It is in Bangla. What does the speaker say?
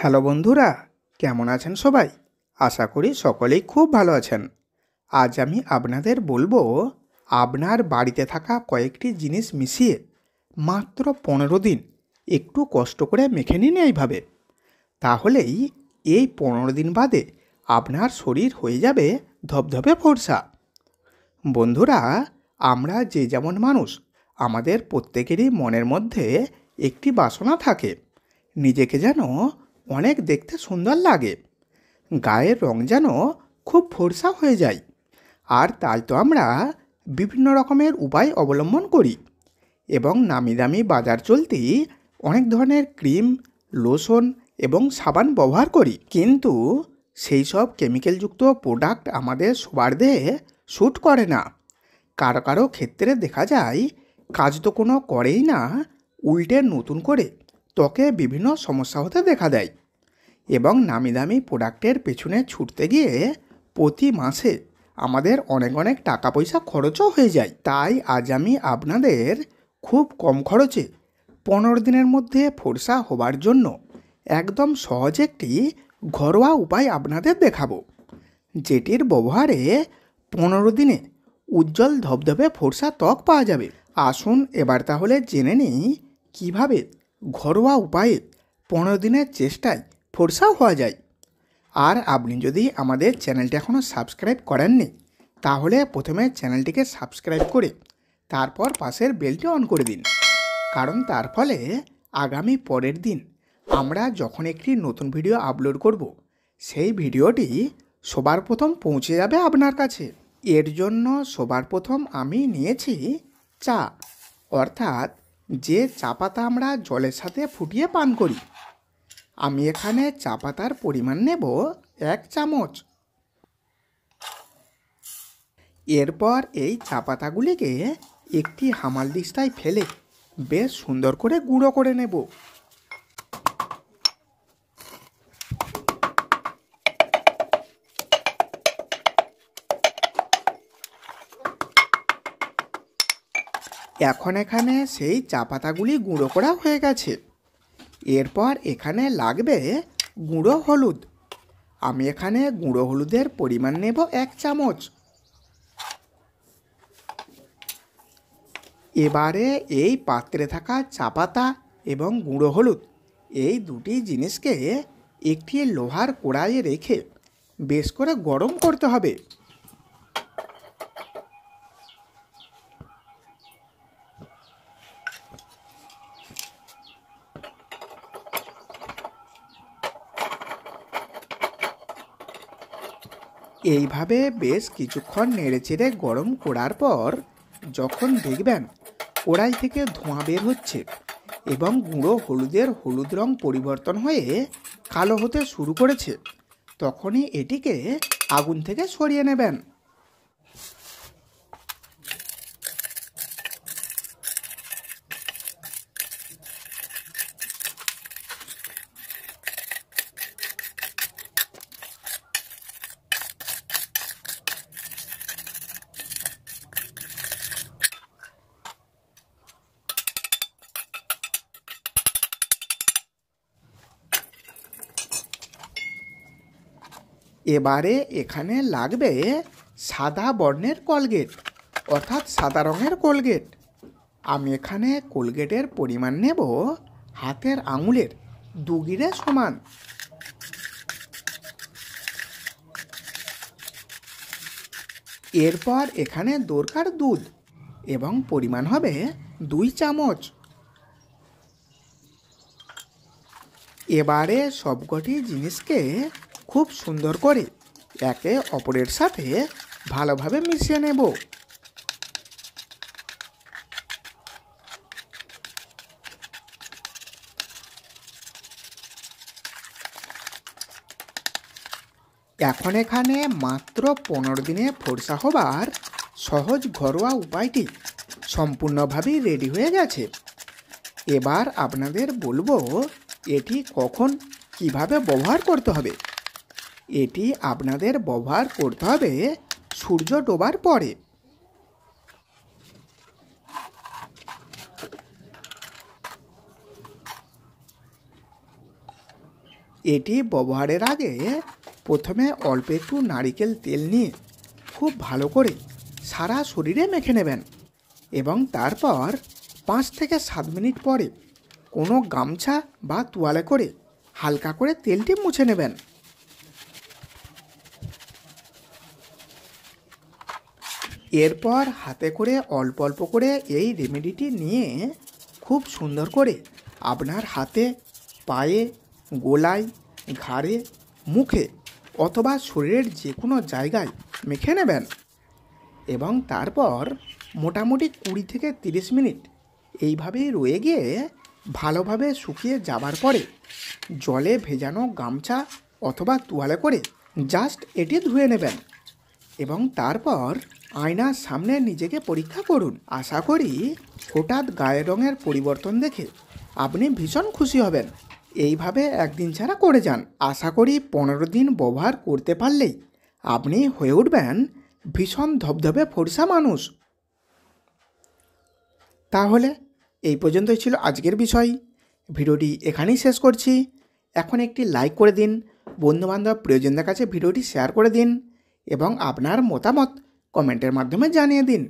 হ্যালো বন্ধুরা কেমন আছেন সবাই আশা করি সকলেই খুব ভালো আছেন আজ আমি আপনাদের বলবো আপনার বাড়িতে থাকা কয়েকটি জিনিস মিশিয়ে মাত্র পনেরো দিন একটু কষ্ট করে মেখে নিন এইভাবে তাহলেই এই পনেরো দিন বাদে আপনার শরীর হয়ে যাবে ধবধবে ফর্সা বন্ধুরা আমরা যে যেমন মানুষ আমাদের প্রত্যেকেরই মনের মধ্যে একটি বাসনা থাকে নিজেকে যেন অনেক দেখতে সুন্দর লাগে গায়ের রং যেন খুব ফোরসা হয়ে যায় আর তাই তো আমরা বিভিন্ন রকমের উপায় অবলম্বন করি এবং নামি দামি বাজার চলতি অনেক ধরনের ক্রিম লোশন এবং সাবান ব্যবহার করি কিন্তু সেই সব কেমিক্যালযুক্ত প্রোডাক্ট আমাদের সবার দেহে শ্যুট করে না কারো কারো ক্ষেত্রে দেখা যায় কাজ তো কোনো করেই না উল্টে নতুন করে ত্বকে বিভিন্ন সমস্যা হতে দেখা দেয় এবং নামি দামি প্রোডাক্টের পেছনে ছুটতে গিয়ে প্রতি মাসে আমাদের অনেক অনেক টাকা পয়সা খরচও হয়ে যায় তাই আজ আমি আপনাদের খুব কম খরচে পনেরো দিনের মধ্যে ফোরসা হবার জন্য একদম সহজ একটি ঘরোয়া উপায় আপনাদের দেখাবো যেটির ব্যবহারে পনেরো দিনে উজ্জ্বল ধবধবে ফোরসা ত্বক পাওয়া যাবে আসুন এবার তাহলে জেনে নিই কীভাবে ঘরোয়া উপায়ে পনেরো দিনের চেষ্টায় ফোরসাও হওয়া যায় আর আপনি যদি আমাদের চ্যানেলটি এখনও সাবস্ক্রাইব করেননি তাহলে প্রথমে চ্যানেলটিকে সাবস্ক্রাইব করে তারপর পাশের বেলটি অন করে দিন কারণ তার ফলে আগামী পরের দিন আমরা যখন একটি নতুন ভিডিও আপলোড করব সেই ভিডিওটি সবার প্রথম পৌঁছে যাবে আপনার কাছে এর জন্য সবার প্রথম আমি নিয়েছি চা অর্থাৎ যে চা পাতা আমরা জলের সাথে ফুটিয়ে পান করি আমি এখানে চা পাতার পরিমাণ নেব এক চামচ এরপর এই চা পাতাগুলিকে একটি হামাল দিস্তায় ফেলে বেশ সুন্দর করে গুঁড়ো করে নেব এখন এখানে সেই চা পাতাগুলি গুঁড়ো করা হয়ে গেছে এরপর এখানে লাগবে গুঁড়ো হলুদ আমি এখানে গুঁড়ো হলুদের পরিমাণ নেব এক চামচ এবারে এই পাত্রে থাকা চা পাতা এবং গুঁড়ো হলুদ এই দুটি জিনিসকে একটি লোহার কড়াইয়ে রেখে বেশ করে গরম করতে হবে এইভাবে বেশ কিছুক্ষণ নেড়েচেড়ে গরম করার পর যখন দেখবেন কড়াই থেকে ধোঁয়া বের হচ্ছে এবং গুঁড়ো হলুদের হলুদ রং পরিবর্তন হয়ে কালো হতে শুরু করেছে তখনই এটিকে আগুন থেকে সরিয়ে নেবেন এবারে এখানে লাগবে সাদা বর্ণের কলগেট অর্থাৎ সাদা রঙের কোলগেট আমি এখানে কোলগেটের পরিমাণ নেব হাতের আঙুলের দুগিরে সমান এরপর এখানে দরকার দুধ এবং পরিমাণ হবে দুই চামচ এবারে সবকটি জিনিসকে খুব সুন্দর করে একে অপরের সাথে ভালোভাবে মিশিয়ে নেব এখন এখানে মাত্র পনেরো দিনে ফর্সা হবার সহজ ঘরোয়া উপায়টি সম্পূর্ণভাবেই রেডি হয়ে গেছে এবার আপনাদের বলবো এটি কখন কিভাবে ব্যবহার করতে হবে এটি আপনাদের ব্যবহার করতে হবে সূর্য ডোবার পরে এটি ব্যবহারের আগে প্রথমে অল্প একটু নারিকেল তেল নিয়ে খুব ভালো করে সারা শরীরে মেখে নেবেন এবং তারপর পাঁচ থেকে সাত মিনিট পরে কোনো গামছা বা তোয়ালে করে হালকা করে তেলটি মুছে নেবেন এরপর হাতে করে অল্প অল্প করে এই রেমেডিটি নিয়ে খুব সুন্দর করে আপনার হাতে পায়ে গোলায় ঘাড়ে মুখে অথবা শরীরের যে কোনো জায়গায় মেখে নেবেন এবং তারপর মোটামুটি কুড়ি থেকে তিরিশ মিনিট এইভাবেই রয়ে গিয়ে ভালোভাবে শুকিয়ে যাবার পরে জলে ভেজানো গামছা অথবা তোয়ালে করে জাস্ট এটি ধুয়ে নেবেন এবং তারপর আয়নার সামনে নিজেকে পরীক্ষা করুন আশা করি হঠাৎ গায়ের রঙের পরিবর্তন দেখে আপনি ভীষণ খুশি হবেন এইভাবে একদিন ছাড়া করে যান আশা করি পনেরো দিন ব্যবহার করতে পারলেই আপনি হয়ে উঠবেন ভীষণ ধবধবে ফর্সা মানুষ তাহলে এই পর্যন্তই ছিল আজকের বিষয় ভিডিওটি এখানেই শেষ করছি এখন একটি লাইক করে দিন বন্ধুবান্ধব প্রিয়জনদের কাছে ভিডিওটি শেয়ার করে দিন এবং আপনার মতামত কমেন্টের মাধ্যমে জানিয়ে দিন